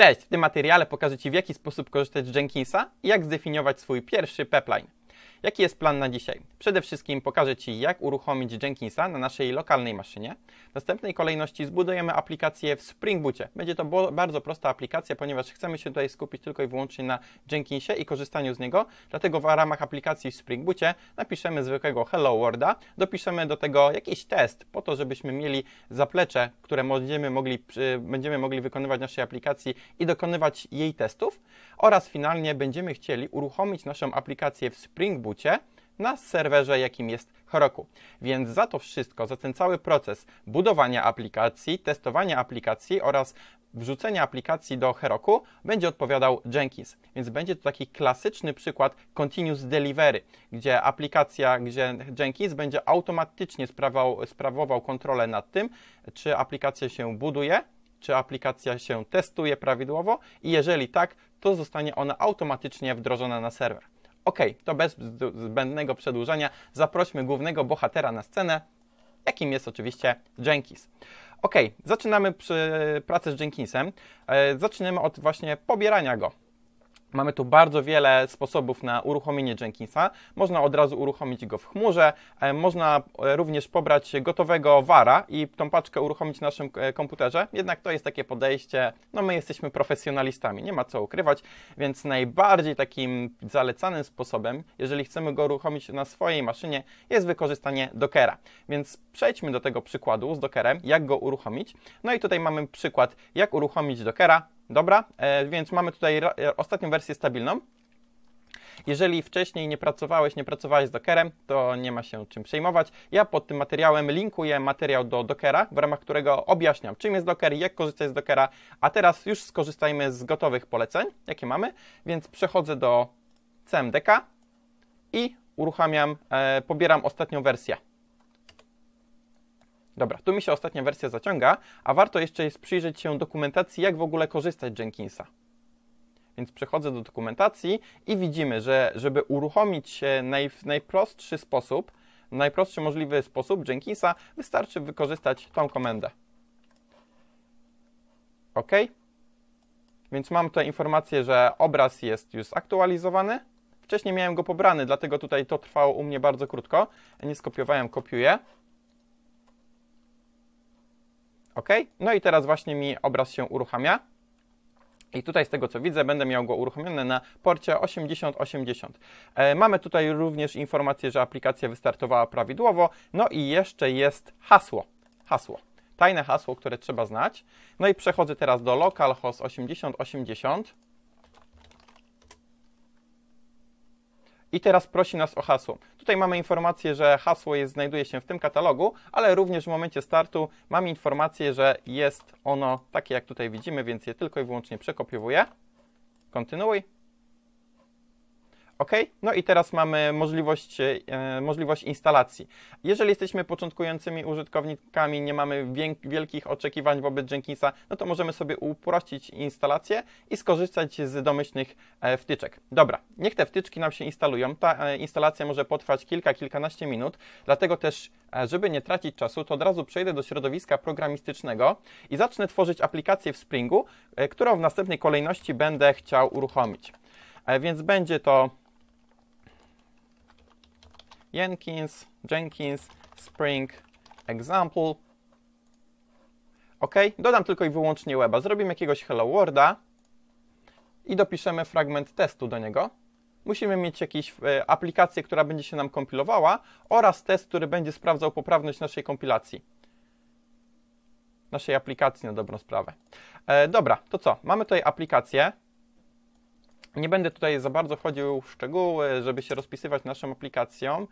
Cześć! W tym materiale pokażę Ci, w jaki sposób korzystać z Jenkinsa i jak zdefiniować swój pierwszy pepline. Jaki jest plan na dzisiaj? Przede wszystkim pokażę Ci, jak uruchomić Jenkinsa na naszej lokalnej maszynie. W następnej kolejności zbudujemy aplikację w Spring Bootie. Będzie to bardzo prosta aplikacja, ponieważ chcemy się tutaj skupić tylko i wyłącznie na Jenkinsie i korzystaniu z niego. Dlatego w ramach aplikacji w Spring Bootie napiszemy zwykłego Hello Worlda, dopiszemy do tego jakiś test po to, żebyśmy mieli zaplecze, które będziemy mogli, będziemy mogli wykonywać w naszej aplikacji i dokonywać jej testów oraz finalnie będziemy chcieli uruchomić naszą aplikację w Spring Boot na serwerze, jakim jest Heroku. Więc za to wszystko, za ten cały proces budowania aplikacji, testowania aplikacji oraz wrzucenia aplikacji do Heroku będzie odpowiadał Jenkins. Więc będzie to taki klasyczny przykład continuous delivery, gdzie aplikacja, gdzie Jenkins będzie automatycznie sprawował, sprawował kontrolę nad tym, czy aplikacja się buduje, czy aplikacja się testuje prawidłowo i jeżeli tak, to zostanie ona automatycznie wdrożona na serwer. Okej, okay, to bez zbędnego przedłużenia zaprośmy głównego bohatera na scenę, jakim jest oczywiście Jenkins. Ok, zaczynamy przy pracy z Jenkinsem. E, zaczynamy od właśnie pobierania go. Mamy tu bardzo wiele sposobów na uruchomienie Jenkinsa. Można od razu uruchomić go w chmurze, e, można e, również pobrać gotowego wara i tą paczkę uruchomić na naszym e, komputerze. Jednak to jest takie podejście, no my jesteśmy profesjonalistami, nie ma co ukrywać, więc najbardziej takim zalecanym sposobem, jeżeli chcemy go uruchomić na swojej maszynie, jest wykorzystanie Dockera. Więc przejdźmy do tego przykładu z Dockerem, jak go uruchomić. No i tutaj mamy przykład, jak uruchomić Dockera Dobra, e, więc mamy tutaj e, ostatnią wersję stabilną. Jeżeli wcześniej nie pracowałeś, nie pracowałeś z Dockerem, to nie ma się czym przejmować. Ja pod tym materiałem linkuję materiał do Dockera, w ramach którego objaśniam, czym jest Docker, jak korzystać z Dockera, a teraz już skorzystajmy z gotowych poleceń, jakie mamy, więc przechodzę do CMDK i uruchamiam, e, pobieram ostatnią wersję. Dobra, tu mi się ostatnia wersja zaciąga, a warto jeszcze jest przyjrzeć się dokumentacji, jak w ogóle korzystać z Jenkinsa. Więc przechodzę do dokumentacji i widzimy, że żeby uruchomić się naj, w najprostszy sposób, najprostszy możliwy sposób Jenkinsa, wystarczy wykorzystać tą komendę. OK. Więc mam tutaj informację, że obraz jest już zaktualizowany. Wcześniej miałem go pobrany, dlatego tutaj to trwało u mnie bardzo krótko. Nie skopiowałem, kopiuję. OK? No i teraz właśnie mi obraz się uruchamia. I tutaj z tego co widzę, będę miał go uruchomiony na porcie 8080. E, mamy tutaj również informację, że aplikacja wystartowała prawidłowo. No i jeszcze jest hasło. Hasło. Tajne hasło, które trzeba znać. No i przechodzę teraz do localhost 8080. I teraz prosi nas o hasło. Tutaj mamy informację, że hasło jest, znajduje się w tym katalogu, ale również w momencie startu mamy informację, że jest ono takie jak tutaj widzimy, więc je tylko i wyłącznie przekopiowuję. Kontynuuj. OK? No i teraz mamy możliwość, e, możliwość instalacji. Jeżeli jesteśmy początkującymi użytkownikami, nie mamy wielkich oczekiwań wobec Jenkinsa, no to możemy sobie uprościć instalację i skorzystać z domyślnych e, wtyczek. Dobra, niech te wtyczki nam się instalują. Ta e, instalacja może potrwać kilka, kilkanaście minut, dlatego też, żeby nie tracić czasu, to od razu przejdę do środowiska programistycznego i zacznę tworzyć aplikację w Springu, którą w następnej kolejności będę chciał uruchomić. Więc będzie to Jenkins, Jenkins, Spring, Example. OK, dodam tylko i wyłącznie weba. Zrobimy jakiegoś Hello Worlda i dopiszemy fragment testu do niego. Musimy mieć jakąś e, aplikację, która będzie się nam kompilowała oraz test, który będzie sprawdzał poprawność naszej kompilacji. Naszej aplikacji na dobrą sprawę. E, dobra, to co? Mamy tutaj aplikację. Nie będę tutaj za bardzo wchodził w szczegóły, żeby się rozpisywać naszą aplikacją.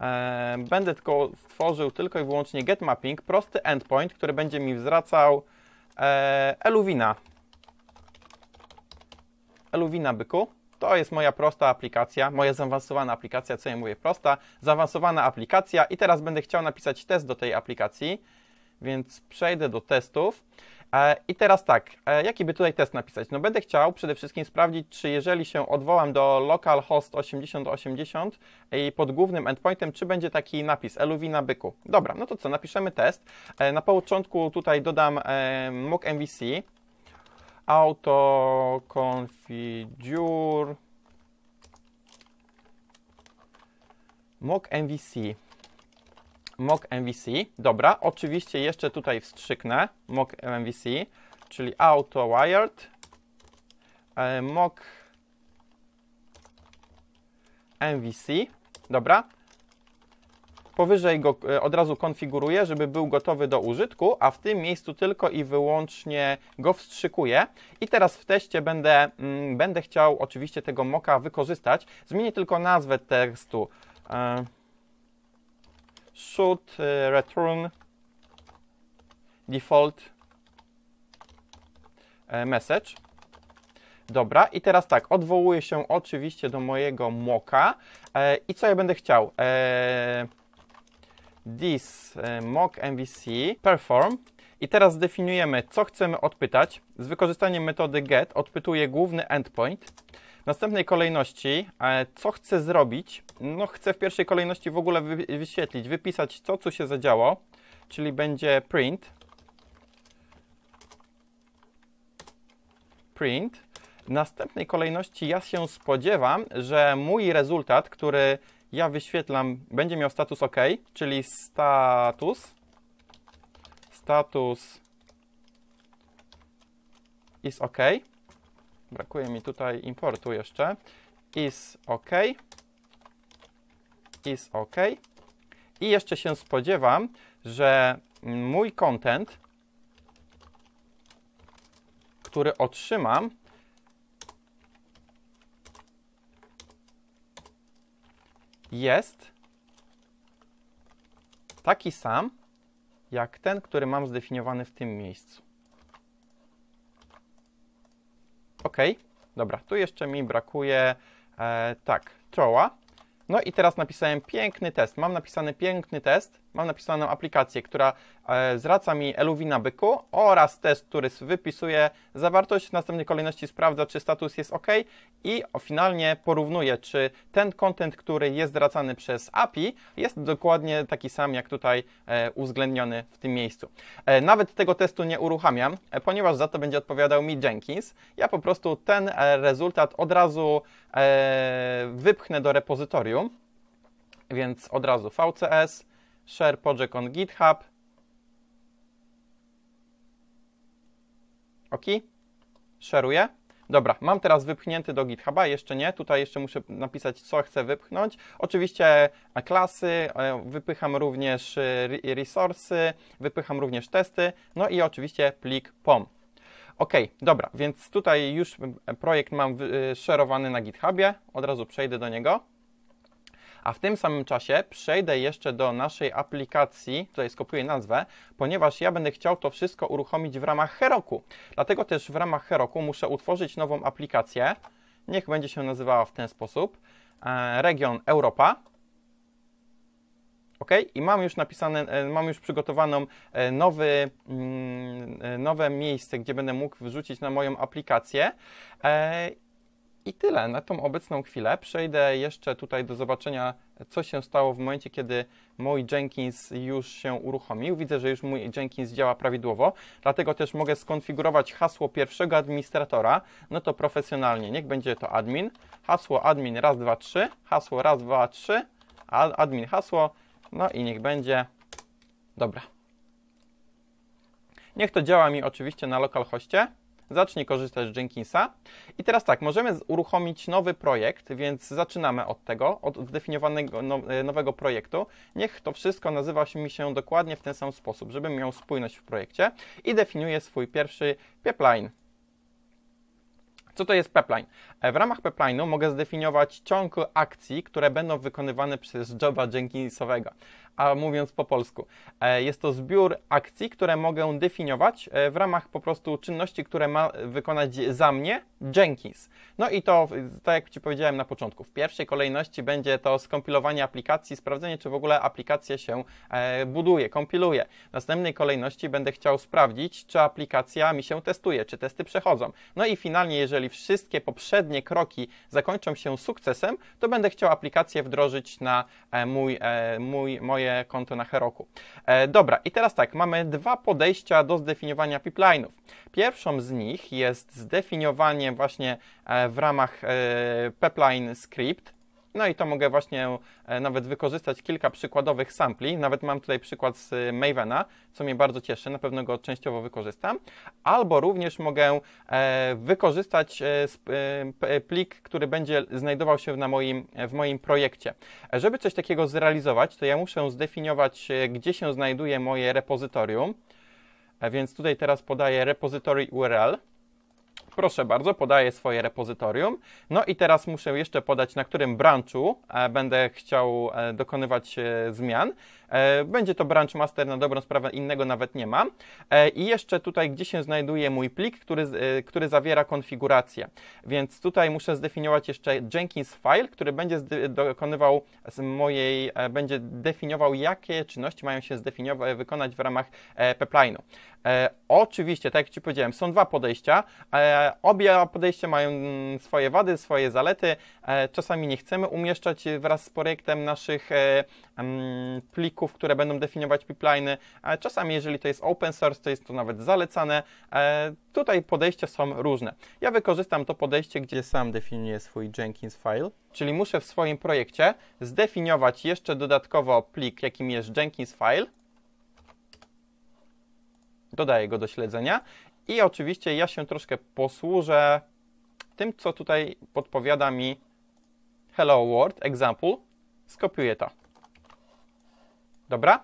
E, będę tylko stworzył tylko i wyłącznie get mapping, prosty endpoint, który będzie mi wzracał e, Eluwina. Eluwina byku. To jest moja prosta aplikacja, moja zaawansowana aplikacja, co ja mówię prosta, zaawansowana aplikacja i teraz będę chciał napisać test do tej aplikacji, więc przejdę do testów. E, I teraz tak, e, jaki by tutaj test napisać? No będę chciał przede wszystkim sprawdzić, czy jeżeli się odwołam do localhost 8080 i pod głównym endpointem, czy będzie taki napis LUV na byku. Dobra, no to co, napiszemy test. E, na początku tutaj dodam mock MVC auto mock MVC mock MVC. Dobra, oczywiście jeszcze tutaj wstrzyknę mock MVC, czyli auto wired e, mock MVC. Dobra. Powyżej go e, od razu konfiguruję, żeby był gotowy do użytku, a w tym miejscu tylko i wyłącznie go wstrzykuję. I teraz w teście będę, mm, będę chciał oczywiście tego moka wykorzystać. Zmienię tylko nazwę tekstu. Yy e, should e, return default e, message. Dobra, i teraz tak, odwołuję się oczywiście do mojego moka. E, I co ja będę chciał? E, this e, mock MVC perform. I teraz zdefiniujemy, co chcemy odpytać. Z wykorzystaniem metody get odpytuję główny endpoint następnej kolejności, e, co chcę zrobić? No, chcę w pierwszej kolejności w ogóle wyświetlić, wypisać to, co się zadziało, czyli będzie print. Print. W następnej kolejności ja się spodziewam, że mój rezultat, który ja wyświetlam, będzie miał status OK, czyli status status is OK. Brakuje mi tutaj importu jeszcze. Is OK. Is OK. I jeszcze się spodziewam, że mój content, który otrzymam, jest taki sam, jak ten, który mam zdefiniowany w tym miejscu. OK, dobra, tu jeszcze mi brakuje, e, tak, czoła. No i teraz napisałem piękny test. Mam napisany piękny test, mam napisaną aplikację, która e, zwraca mi eluwi na byku oraz test, który wypisuje zawartość, w następnej kolejności sprawdza, czy status jest OK i finalnie porównuje, czy ten content, który jest zwracany przez API jest dokładnie taki sam, jak tutaj e, uwzględniony w tym miejscu. E, nawet tego testu nie uruchamiam, ponieważ za to będzie odpowiadał mi Jenkins. Ja po prostu ten rezultat od razu wypchnę do repozytorium, więc od razu VCS, share project on GitHub. OK. Szeruję. Dobra, mam teraz wypchnięty do GitHuba, jeszcze nie, tutaj jeszcze muszę napisać, co chcę wypchnąć. Oczywiście e, klasy, e, wypycham również e, resursy, wypycham również testy, no i oczywiście plik POM. OK, dobra, więc tutaj już projekt mam szerowany na GitHubie, od razu przejdę do niego a w tym samym czasie przejdę jeszcze do naszej aplikacji, tutaj skopiuję nazwę, ponieważ ja będę chciał to wszystko uruchomić w ramach Heroku. Dlatego też w ramach Heroku muszę utworzyć nową aplikację, niech będzie się nazywała w ten sposób, e, region Europa, OK? I mam już napisane, e, mam już przygotowaną e, nowy, mm, nowe miejsce, gdzie będę mógł wrzucić na moją aplikację. I tyle na tą obecną chwilę. Przejdę jeszcze tutaj do zobaczenia, co się stało w momencie, kiedy mój Jenkins już się uruchomił. Widzę, że już mój Jenkins działa prawidłowo, dlatego też mogę skonfigurować hasło pierwszego administratora. No to profesjonalnie, niech będzie to admin. Hasło admin raz, dwa, trzy. Hasło raz, dwa, trzy. Admin hasło. No i niech będzie. Dobra. Niech to działa mi oczywiście na hoście zacznie korzystać z Jenkinsa. I teraz tak, możemy uruchomić nowy projekt, więc zaczynamy od tego, od zdefiniowanego no, e, nowego projektu. Niech to wszystko nazywa mi się dokładnie w ten sam sposób, żebym miał spójność w projekcie i definiuję swój pierwszy pipeline. Co to jest pipeline? E, w ramach pipeline'u mogę zdefiniować ciąg akcji, które będą wykonywane przez Joba Jenkinsowego a mówiąc po polsku. E, jest to zbiór akcji, które mogę definiować e, w ramach po prostu czynności, które ma wykonać za mnie Jenkins. No i to, tak jak Ci powiedziałem na początku, w pierwszej kolejności będzie to skompilowanie aplikacji, sprawdzenie, czy w ogóle aplikacja się e, buduje, kompiluje. W następnej kolejności będę chciał sprawdzić, czy aplikacja mi się testuje, czy testy przechodzą. No i finalnie, jeżeli wszystkie poprzednie kroki zakończą się sukcesem, to będę chciał aplikację wdrożyć na mój, mój, mój moje konto na Heroku. E, dobra, i teraz tak, mamy dwa podejścia do zdefiniowania pipeline'ów. Pierwszą z nich jest zdefiniowanie właśnie e, w ramach pipeline e, script, no i to mogę właśnie e, nawet wykorzystać kilka przykładowych sampli. Nawet mam tutaj przykład z e, Mavena, co mnie bardzo cieszy, na pewno go częściowo wykorzystam. Albo również mogę e, wykorzystać plik, który będzie znajdował się na moim, w moim projekcie. Żeby coś takiego zrealizować, to ja muszę zdefiniować, gdzie się znajduje moje repozytorium. Więc tutaj teraz podaję repository URL Proszę bardzo, podaję swoje repozytorium. No i teraz muszę jeszcze podać, na którym branchu e, będę chciał e, dokonywać e, zmian. E, będzie to branch master na dobrą sprawę, innego nawet nie mam. E, I jeszcze tutaj, gdzie się znajduje mój plik, który, e, który zawiera konfigurację. Więc tutaj muszę zdefiniować jeszcze Jenkins file, który będzie dokonywał z mojej, będzie definiował, jakie czynności mają się zdefiniować, wykonać w ramach pipeline'u. E, oczywiście, tak jak Ci powiedziałem, są dwa podejścia. E, obie podejścia mają mm, swoje wady, swoje zalety. E, czasami nie chcemy umieszczać wraz z projektem naszych mm, plików które będą definiować pipeliny. Czasami, jeżeli to jest open source, to jest to nawet zalecane. E, tutaj podejścia są różne. Ja wykorzystam to podejście, gdzie sam definiuję swój Jenkins file, czyli muszę w swoim projekcie zdefiniować jeszcze dodatkowo plik, jakim jest Jenkins file. Dodaję go do śledzenia i oczywiście ja się troszkę posłużę tym, co tutaj podpowiada mi Hello World Example. Skopiuję to. Dobra?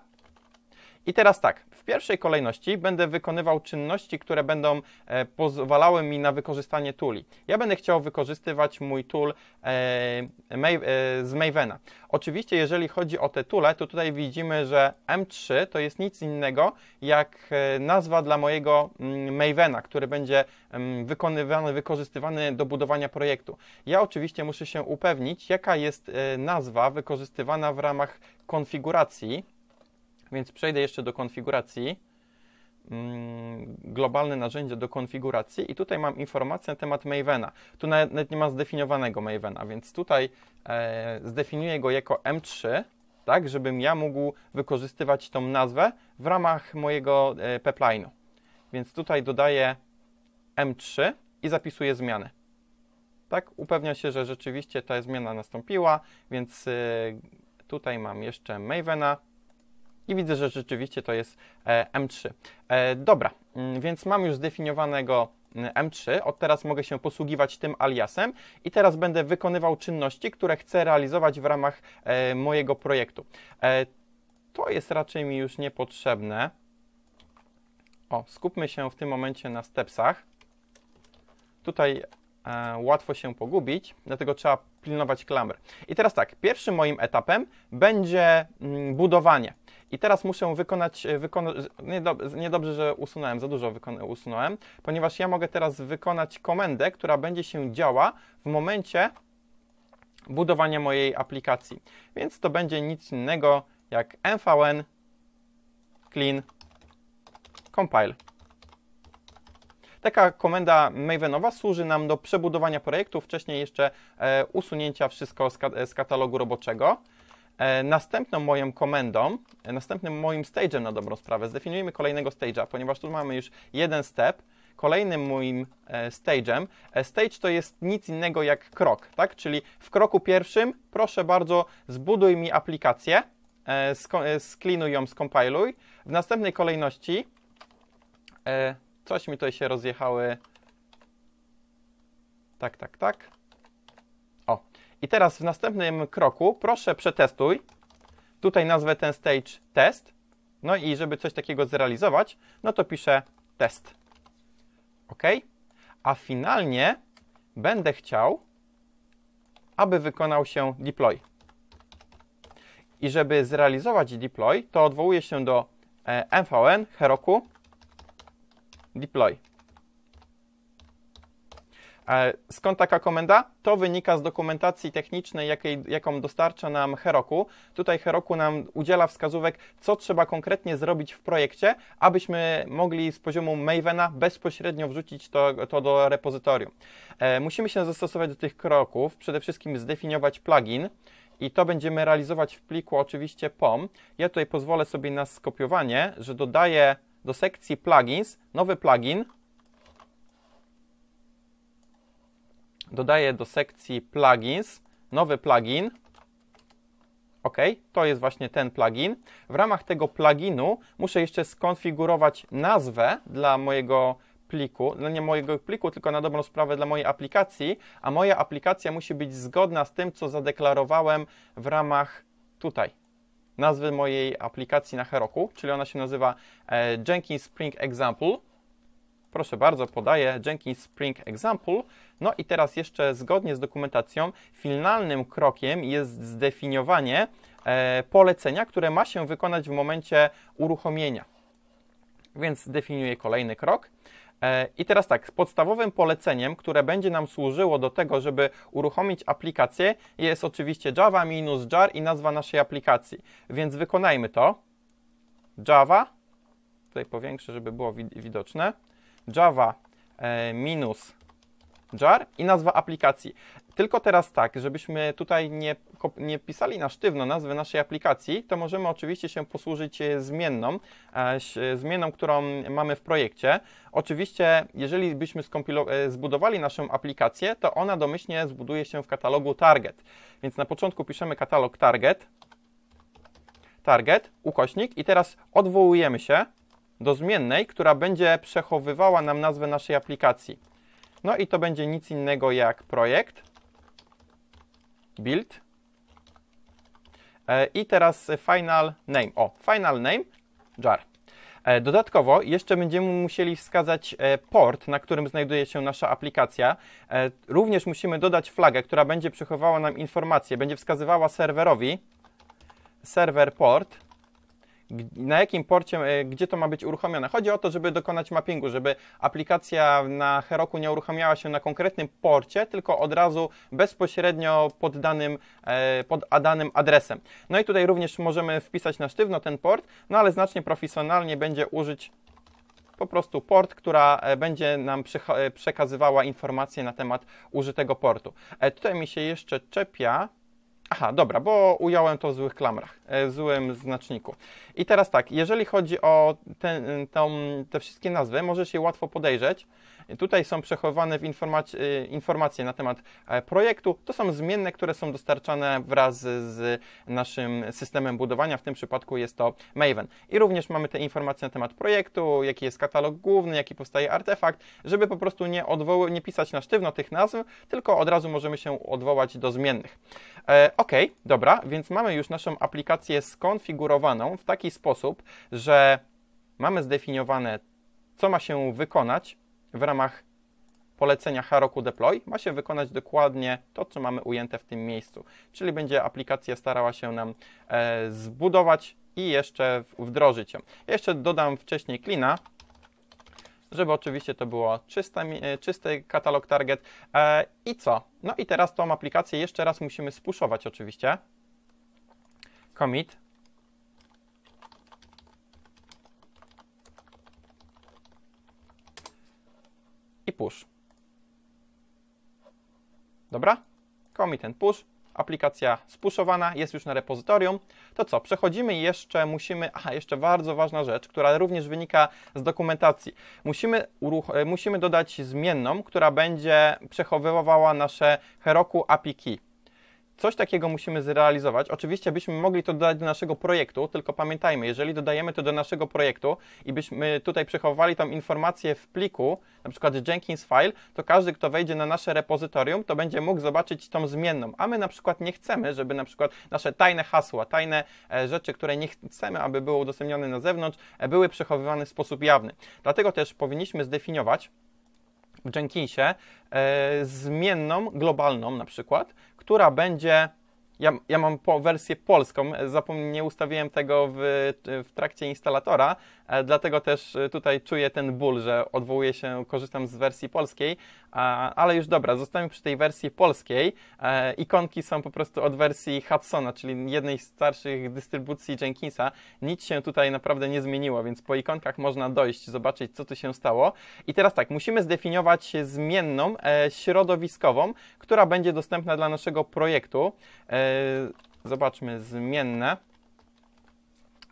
I teraz tak, w pierwszej kolejności będę wykonywał czynności, które będą e, pozwalały mi na wykorzystanie tuli. Ja będę chciał wykorzystywać mój tool e, e, z Mavena. Oczywiście, jeżeli chodzi o te tule, to tutaj widzimy, że M3 to jest nic innego jak e, nazwa dla mojego mm, Mavena, który będzie mm, wykonywany, wykorzystywany do budowania projektu. Ja oczywiście muszę się upewnić, jaka jest e, nazwa wykorzystywana w ramach konfiguracji więc przejdę jeszcze do konfiguracji. Mm, globalne narzędzie do konfiguracji, i tutaj mam informację na temat Mavena. Tu nawet, nawet nie ma zdefiniowanego Mavena, więc tutaj e, zdefiniuję go jako M3, tak, żebym ja mógł wykorzystywać tą nazwę w ramach mojego e, pipeline'u. Więc tutaj dodaję M3 i zapisuję zmianę. Tak, upewnia się, że rzeczywiście ta zmiana nastąpiła, więc e, tutaj mam jeszcze Mavena, i widzę, że rzeczywiście to jest e, M3. E, dobra, mm, więc mam już zdefiniowanego M3. Mm, Od teraz mogę się posługiwać tym aliasem i teraz będę wykonywał czynności, które chcę realizować w ramach e, mojego projektu. To jest raczej mi już niepotrzebne. O, skupmy się w tym momencie na stepsach. Tutaj e, łatwo się pogubić, dlatego trzeba pilnować klamr. I teraz tak, pierwszym moim etapem będzie mm, budowanie. I teraz muszę wykonać, e, wykona... niedob... niedobrze, że usunąłem, za dużo usunąłem, ponieważ ja mogę teraz wykonać komendę, która będzie się działa w momencie budowania mojej aplikacji. Więc to będzie nic innego jak mvn clean compile. Taka komenda Mavenowa służy nam do przebudowania projektu, wcześniej jeszcze e, usunięcia wszystko z, ka z katalogu roboczego. E, następną moją komendą, e, następnym moim stage'em na dobrą sprawę, zdefiniujemy kolejnego stage'a, ponieważ tu mamy już jeden step, kolejnym moim e, stage'em. Stage to jest nic innego jak krok, tak? Czyli w kroku pierwszym, proszę bardzo, zbuduj mi aplikację, sklinuj ją, skompiluj. W następnej kolejności, coś mi tutaj się rozjechały, tak, tak, tak, i teraz w następnym kroku proszę przetestuj. Tutaj nazwę ten stage test. No i żeby coś takiego zrealizować, no to piszę test. OK. A finalnie będę chciał, aby wykonał się deploy. I żeby zrealizować deploy, to odwołuję się do e, MVN, Heroku, deploy. E, skąd taka komenda? To wynika z dokumentacji technicznej, jakiej, jaką dostarcza nam Heroku. Tutaj Heroku nam udziela wskazówek, co trzeba konkretnie zrobić w projekcie, abyśmy mogli z poziomu Mavena bezpośrednio wrzucić to, to do repozytorium. E, musimy się zastosować do tych kroków, przede wszystkim zdefiniować plugin i to będziemy realizować w pliku oczywiście POM. Ja tutaj pozwolę sobie na skopiowanie, że dodaję do sekcji plugins nowy plugin, Dodaję do sekcji plugins nowy plugin. OK, to jest właśnie ten plugin. W ramach tego pluginu muszę jeszcze skonfigurować nazwę dla mojego pliku, no nie mojego pliku, tylko na dobrą sprawę dla mojej aplikacji, a moja aplikacja musi być zgodna z tym, co zadeklarowałem w ramach tutaj nazwy mojej aplikacji na Heroku, czyli ona się nazywa e, Jenkins Spring Example. Proszę bardzo, podaję Jenkins Spring Example no i teraz jeszcze zgodnie z dokumentacją, finalnym krokiem jest zdefiniowanie e, polecenia, które ma się wykonać w momencie uruchomienia. Więc definiuję kolejny krok. E, I teraz tak, podstawowym poleceniem, które będzie nam służyło do tego, żeby uruchomić aplikację, jest oczywiście java minus jar i nazwa naszej aplikacji. Więc wykonajmy to. Java, tutaj powiększę, żeby było widoczne, java e, minus jar i nazwa aplikacji. Tylko teraz tak, żebyśmy tutaj nie, nie pisali na sztywno nazwy naszej aplikacji, to możemy oczywiście się posłużyć e, zmienną, e, e, zmienną, którą mamy w projekcie. Oczywiście, jeżeli byśmy zbudowali naszą aplikację, to ona domyślnie zbuduje się w katalogu target. Więc na początku piszemy katalog target, target, ukośnik i teraz odwołujemy się do zmiennej, która będzie przechowywała nam nazwę naszej aplikacji. No i to będzie nic innego jak projekt, build e, i teraz final name. O, final name jar. E, dodatkowo jeszcze będziemy musieli wskazać e, port, na którym znajduje się nasza aplikacja. Również musimy dodać flagę, która będzie przechowała nam informację, będzie wskazywała serwerowi serwer port na jakim porcie, e, gdzie to ma być uruchomione. Chodzi o to, żeby dokonać mappingu, żeby aplikacja na Heroku nie uruchamiała się na konkretnym porcie, tylko od razu bezpośrednio pod danym, e, pod danym adresem. No i tutaj również możemy wpisać na sztywno ten port, no ale znacznie profesjonalnie będzie użyć po prostu port, która e, będzie nam przekazywała informacje na temat użytego portu. Tutaj mi się jeszcze czepia Aha, dobra, bo ująłem to w złych klamrach, e, w złym znaczniku. I teraz tak, jeżeli chodzi o te, tą, te wszystkie nazwy, możesz je łatwo podejrzeć, Tutaj są przechowane w informac y, informacje na temat e, projektu. To są zmienne, które są dostarczane wraz z naszym systemem budowania. W tym przypadku jest to Maven. I również mamy te informacje na temat projektu, jaki jest katalog główny, jaki powstaje artefakt, żeby po prostu nie, odwoły, nie pisać na sztywno tych nazw, tylko od razu możemy się odwołać do zmiennych. E, ok, dobra, więc mamy już naszą aplikację skonfigurowaną w taki sposób, że mamy zdefiniowane, co ma się wykonać, w ramach polecenia Heroku Deploy ma się wykonać dokładnie to, co mamy ujęte w tym miejscu. Czyli będzie aplikacja starała się nam e, zbudować i jeszcze wdrożyć ją. Jeszcze dodam wcześniej klina, żeby oczywiście to było czyste, e, czysty katalog target. E, I co? No i teraz tą aplikację jeszcze raz musimy spuszować oczywiście. Commit, push. Dobra? Commit and push. Aplikacja spuszowana, jest już na repozytorium. To co, przechodzimy jeszcze musimy... Aha, jeszcze bardzo ważna rzecz, która również wynika z dokumentacji. Musimy, uruch, e, musimy dodać zmienną, która będzie przechowywała nasze Heroku API Key. Coś takiego musimy zrealizować. Oczywiście byśmy mogli to dodać do naszego projektu, tylko pamiętajmy, jeżeli dodajemy to do naszego projektu i byśmy tutaj przechowali tam informację w pliku, na przykład Jenkins file, to każdy, kto wejdzie na nasze repozytorium, to będzie mógł zobaczyć tą zmienną. A my na przykład nie chcemy, żeby na przykład nasze tajne hasła, tajne e, rzeczy, które nie chcemy, aby były udostępnione na zewnątrz, e, były przechowywane w sposób jawny. Dlatego też powinniśmy zdefiniować w Jenkinsie e, zmienną globalną na przykład, która będzie ja, ja mam po wersję polską, zapomniałem, nie ustawiłem tego w, w trakcie instalatora, e, dlatego też e, tutaj czuję ten ból, że odwołuję się, korzystam z wersji polskiej, ale już dobra, zostałem przy tej wersji polskiej. E, ikonki są po prostu od wersji Hudsona, czyli jednej z starszych dystrybucji Jenkinsa. Nic się tutaj naprawdę nie zmieniło, więc po ikonkach można dojść, zobaczyć co tu się stało. I teraz tak, musimy zdefiniować zmienną środowiskową, która będzie dostępna dla naszego projektu. E, zobaczmy, zmienne.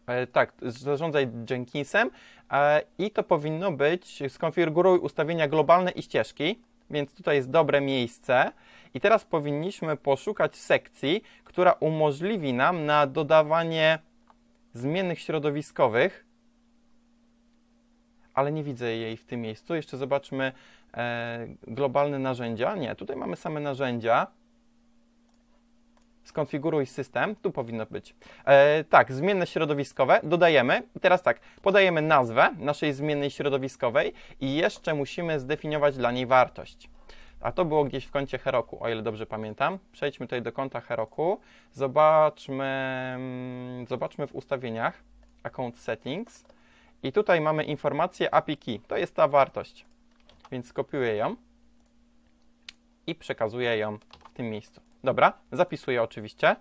E, tak, zarządzaj Jenkinsem e, i to powinno być, skonfiguruj ustawienia globalne i ścieżki, więc tutaj jest dobre miejsce. I teraz powinniśmy poszukać sekcji, która umożliwi nam na dodawanie zmiennych środowiskowych, ale nie widzę jej w tym miejscu. Jeszcze zobaczmy globalne narzędzia. Nie, tutaj mamy same narzędzia skonfiguruj system, tu powinno być. E, tak, zmienne środowiskowe dodajemy. Teraz tak, podajemy nazwę naszej zmiennej środowiskowej i jeszcze musimy zdefiniować dla niej wartość. A to było gdzieś w kącie Heroku, o ile dobrze pamiętam. Przejdźmy tutaj do konta Heroku. Zobaczmy, mm, zobaczmy w ustawieniach Account Settings. I tutaj mamy informację API Key. To jest ta wartość. Więc kopiuję ją i przekazuję ją w tym miejscu. Dobra, zapisuję oczywiście.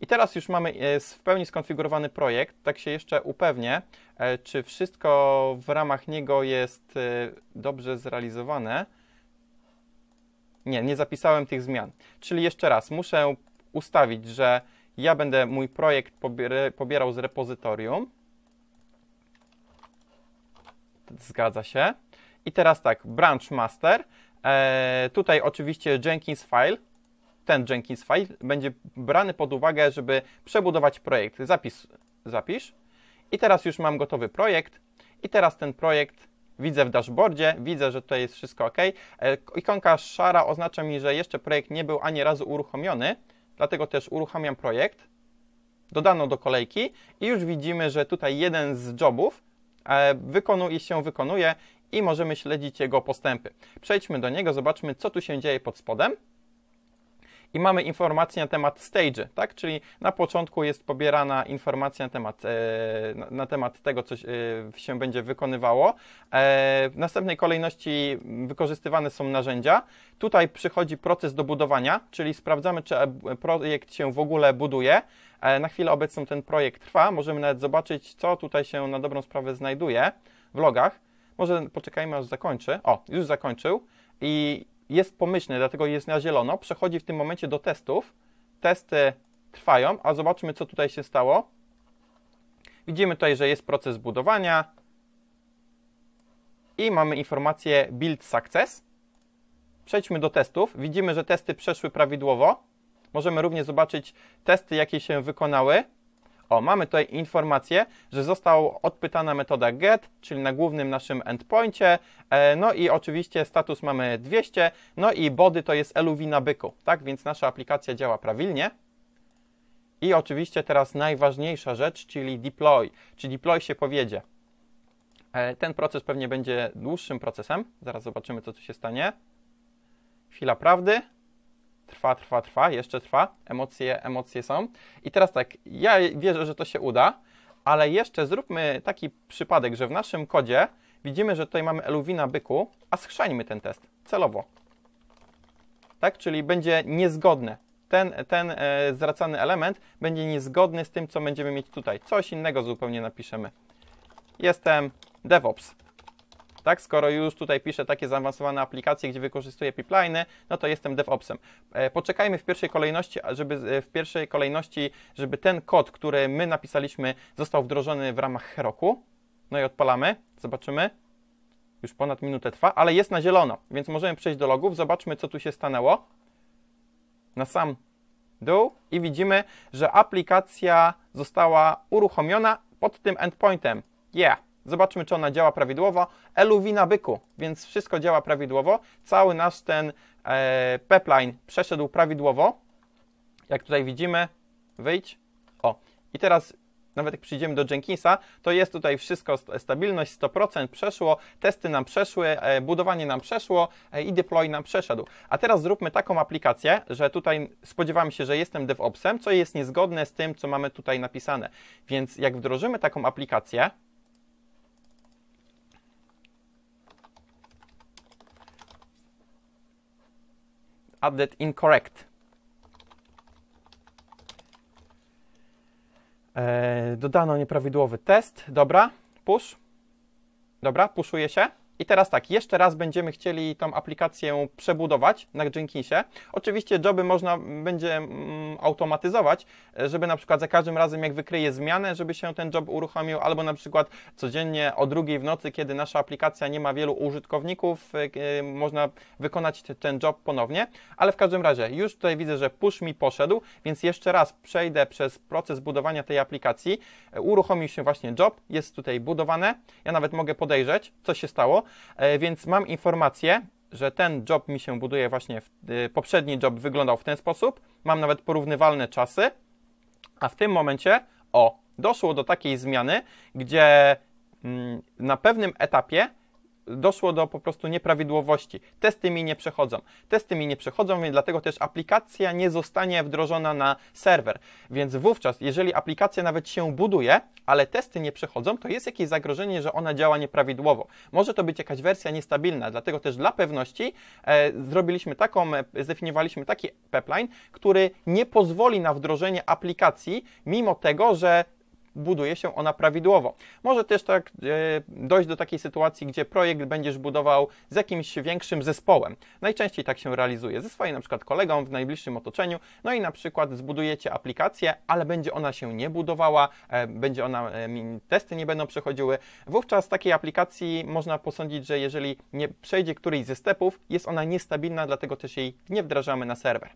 I teraz już mamy e, w pełni skonfigurowany projekt. Tak się jeszcze upewnię, e, czy wszystko w ramach niego jest e, dobrze zrealizowane. Nie, nie zapisałem tych zmian. Czyli jeszcze raz, muszę ustawić, że ja będę mój projekt pobierał z repozytorium. Zgadza się. I teraz tak, branch master. tutaj oczywiście Jenkins file, ten Jenkins file będzie brany pod uwagę, żeby przebudować projekt. Zapis, zapisz. I teraz już mam gotowy projekt. I teraz ten projekt widzę w dashboardzie, widzę, że tutaj jest wszystko ok. E, ikonka szara oznacza mi, że jeszcze projekt nie był ani razu uruchomiony, dlatego też uruchamiam projekt. Dodano do kolejki i już widzimy, że tutaj jeden z jobów e, wykonuje się wykonuje i możemy śledzić jego postępy. Przejdźmy do niego, zobaczmy, co tu się dzieje pod spodem i mamy informacje na temat stage, tak? Czyli na początku jest pobierana informacja na temat, e, na, na temat tego, co się e, będzie wykonywało. E, w następnej kolejności wykorzystywane są narzędzia. Tutaj przychodzi proces dobudowania, czyli sprawdzamy, czy projekt się w ogóle buduje. Na chwilę obecną ten projekt trwa. Możemy nawet zobaczyć, co tutaj się na dobrą sprawę znajduje w logach. Może poczekajmy, aż zakończy. O, już zakończył. I jest pomyślny, dlatego jest na zielono. Przechodzi w tym momencie do testów. Testy trwają, a zobaczmy, co tutaj się stało. Widzimy tutaj, że jest proces budowania i mamy informację build success. Przejdźmy do testów. Widzimy, że testy przeszły prawidłowo. Możemy również zobaczyć testy, jakie się wykonały. O, mamy tutaj informację, że został odpytana metoda get, czyli na głównym naszym endpointie. E, no i oczywiście status mamy 200, no i body to jest eluwi na byku, tak? Więc nasza aplikacja działa prawidłnie. I oczywiście teraz najważniejsza rzecz, czyli deploy. Czy deploy się powiedzie? E, ten proces pewnie będzie dłuższym procesem. Zaraz zobaczymy, co tu się stanie. Chwila prawdy trwa, trwa, trwa, jeszcze trwa, emocje, emocje są. I teraz tak, ja wierzę, że to się uda, ale jeszcze zróbmy taki przypadek, że w naszym kodzie widzimy, że tutaj mamy eluwina byku, a schrzańmy ten test celowo. Tak, czyli będzie niezgodne. Ten, ten e, zwracany element będzie niezgodny z tym, co będziemy mieć tutaj. Coś innego zupełnie napiszemy. Jestem DevOps. Tak, skoro już tutaj piszę takie zaawansowane aplikacje, gdzie wykorzystuję pipeliny, no to jestem DevOpsem. E, poczekajmy w pierwszej kolejności, żeby e, w pierwszej kolejności, żeby ten kod, który my napisaliśmy, został wdrożony w ramach Heroku. No i odpalamy, zobaczymy. Już ponad minutę trwa, ale jest na zielono, więc możemy przejść do logów, zobaczmy co tu się stanęło. Na sam dół i widzimy, że aplikacja została uruchomiona pod tym endpointem. Yeah. Zobaczmy, czy ona działa prawidłowo. na byku, więc wszystko działa prawidłowo. Cały nasz ten e, pepline przeszedł prawidłowo. Jak tutaj widzimy, wyjdź. O, i teraz nawet jak przyjdziemy do Jenkinsa, to jest tutaj wszystko, stabilność 100% przeszło, testy nam przeszły, e, budowanie nam przeszło e, i deploy nam przeszedł. A teraz zróbmy taką aplikację, że tutaj spodziewamy się, że jestem DevOpsem, co jest niezgodne z tym, co mamy tutaj napisane. Więc jak wdrożymy taką aplikację, update incorrect. E, dodano nieprawidłowy test. Dobra, push. Dobra, puszuje się. I teraz tak, jeszcze raz będziemy chcieli tą aplikację przebudować na Jenkinsie. Oczywiście joby można będzie mm, automatyzować, żeby na przykład za każdym razem, jak wykryje zmianę, żeby się ten job uruchomił, albo na przykład codziennie o drugiej w nocy, kiedy nasza aplikacja nie ma wielu użytkowników, e, e, można wykonać ten job ponownie. Ale w każdym razie, już tutaj widzę, że push mi poszedł, więc jeszcze raz przejdę przez proces budowania tej aplikacji. E, uruchomił się właśnie job, jest tutaj budowane. Ja nawet mogę podejrzeć, co się stało. E, więc mam informację, że ten job mi się buduje właśnie, w, e, poprzedni job wyglądał w ten sposób, mam nawet porównywalne czasy, a w tym momencie, o, doszło do takiej zmiany, gdzie mm, na pewnym etapie doszło do po prostu nieprawidłowości. Testy mi nie przechodzą. Testy mi nie przechodzą, więc dlatego też aplikacja nie zostanie wdrożona na serwer. Więc wówczas, jeżeli aplikacja nawet się buduje, ale testy nie przechodzą, to jest jakieś zagrożenie, że ona działa nieprawidłowo. Może to być jakaś wersja niestabilna, dlatego też dla pewności e, zrobiliśmy taką, e, zdefiniowaliśmy taki pipeline, który nie pozwoli na wdrożenie aplikacji, mimo tego, że buduje się ona prawidłowo. Może też tak e, dojść do takiej sytuacji, gdzie projekt będziesz budował z jakimś większym zespołem. Najczęściej tak się realizuje ze swoim na przykład kolegą w najbliższym otoczeniu, no i na przykład zbudujecie aplikację, ale będzie ona się nie budowała, e, będzie ona, e, testy nie będą przechodziły. Wówczas takiej aplikacji można posądzić, że jeżeli nie przejdzie któryś ze stepów, jest ona niestabilna, dlatego też jej nie wdrażamy na serwer.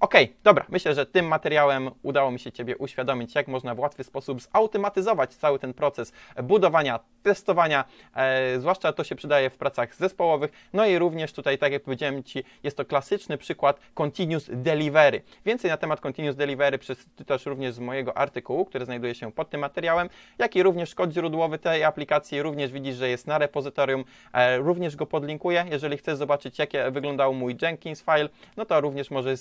Ok, dobra, myślę, że tym materiałem udało mi się Ciebie uświadomić, jak można w łatwy sposób zautomatyzować automatyzować cały ten proces budowania, testowania, e, zwłaszcza to się przydaje w pracach zespołowych. No i również tutaj, tak jak powiedziałem Ci, jest to klasyczny przykład continuous delivery. Więcej na temat continuous delivery przeczytasz również z mojego artykułu, który znajduje się pod tym materiałem, jak i również kod źródłowy tej aplikacji. Również widzisz, że jest na repozytorium, e, również go podlinkuję. Jeżeli chcesz zobaczyć, jakie wyglądał mój Jenkins file, no to również możesz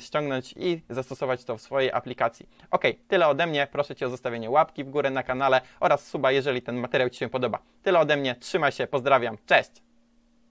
ściągnąć i zastosować to w swojej aplikacji. Ok, tyle ode mnie. Proszę Cię o zostawienie łapki w górę na kanale oraz suba, jeżeli ten materiał Ci się podoba. Tyle ode mnie, trzymaj się, pozdrawiam, cześć!